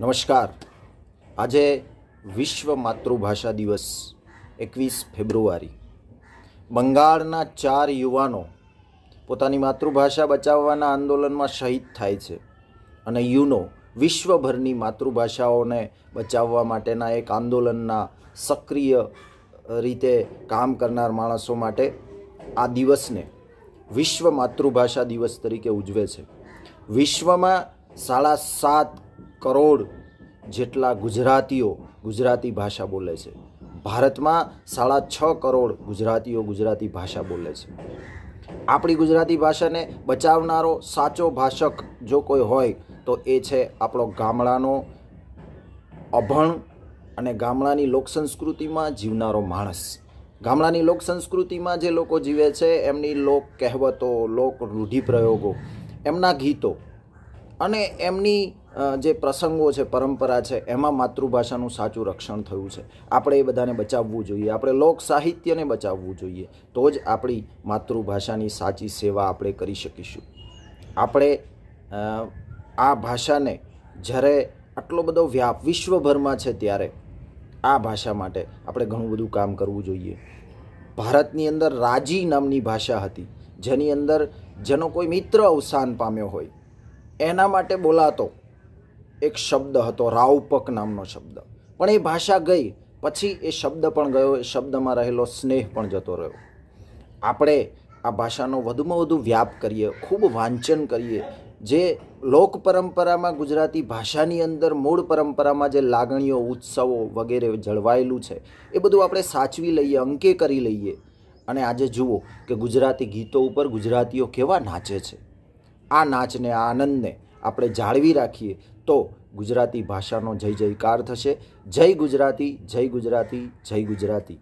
નમસ્કાર આજે વિશ્વ માતૃભાષા દિવસ એકવીસ ફેબ્રુઆરી બંગાળના ચાર યુવાનો પોતાની માતૃભાષા બચાવવાના આંદોલનમાં શહીદ થાય છે અને યુનો વિશ્વભરની માતૃભાષાઓને બચાવવા માટેના એક આંદોલનના સક્રિય રીતે કામ કરનાર માણસો માટે આ દિવસને વિશ્વ માતૃભાષા દિવસ તરીકે ઉજવે છે વિશ્વમાં સાડા સાત કરોડ જેટલા ગુજરાતીઓ ગુજરાતી ભાષા બોલે છે ભારતમાં સાડા છ કરોડ ગુજરાતીઓ ગુજરાતી ભાષા બોલે છે આપણી ગુજરાતી ભાષાને બચાવનારો સાચો ભાષક જો કોઈ હોય તો એ છે આપણો ગામડાનો અભણ અને ગામડાની લોક સંસ્કૃતિમાં જીવનારો માણસ ગામડાની લોક સંસ્કૃતિમાં જે લોકો જીવે છે એમની લોક કહેવતો લોક રૂઢિપ્રયોગો એમના ગીતો અને એમની જે પ્રસંગો છે પરંપરા છે એમાં માતૃભાષાનું સાચું રક્ષણ થયું છે આપણે એ બધાને બચાવવું જોઈએ આપણે લોક સાહિત્યને બચાવવું જોઈએ તો જ આપણી માતૃભાષાની સાચી સેવા આપણે કરી શકીશું આપણે આ ભાષાને જ્યારે આટલો બધો વ્યાપ વિશ્વભરમાં છે ત્યારે આ ભાષા માટે આપણે ઘણું બધું કામ કરવું જોઈએ ભારતની અંદર રાજી નામની ભાષા હતી જેની અંદર જેનો કોઈ મિત્ર અવસાન પામ્યો હોય એના માટે બોલાતો એક શબ્દ હતો રાવપક નામનો શબ્દ પણ એ ભાષા ગઈ પછી એ શબ્દ પણ ગયો એ શબ્દમાં રહેલો સ્નેહ પણ જતો રહ્યો આપણે આ ભાષાનો વધુમાં વધુ વ્યાપ કરીએ ખૂબ વાંચન કરીએ જે લોક પરંપરામાં ગુજરાતી ભાષાની અંદર મૂળ પરંપરામાં જે લાગણીઓ ઉત્સવો વગેરે જળવાયેલું છે એ બધું આપણે સાચવી લઈએ અંકે કરી લઈએ અને આજે જુઓ કે ગુજરાતી ગીતો ઉપર ગુજરાતીઓ કેવા નાચે છે આ નાચને આ આનંદને આપણે જાળવી રાખીએ તો ગુજરાતી ભાષાનો જય જયકાર થશે જય ગુજરાતી જય ગુજરાતી જય ગુજરાતી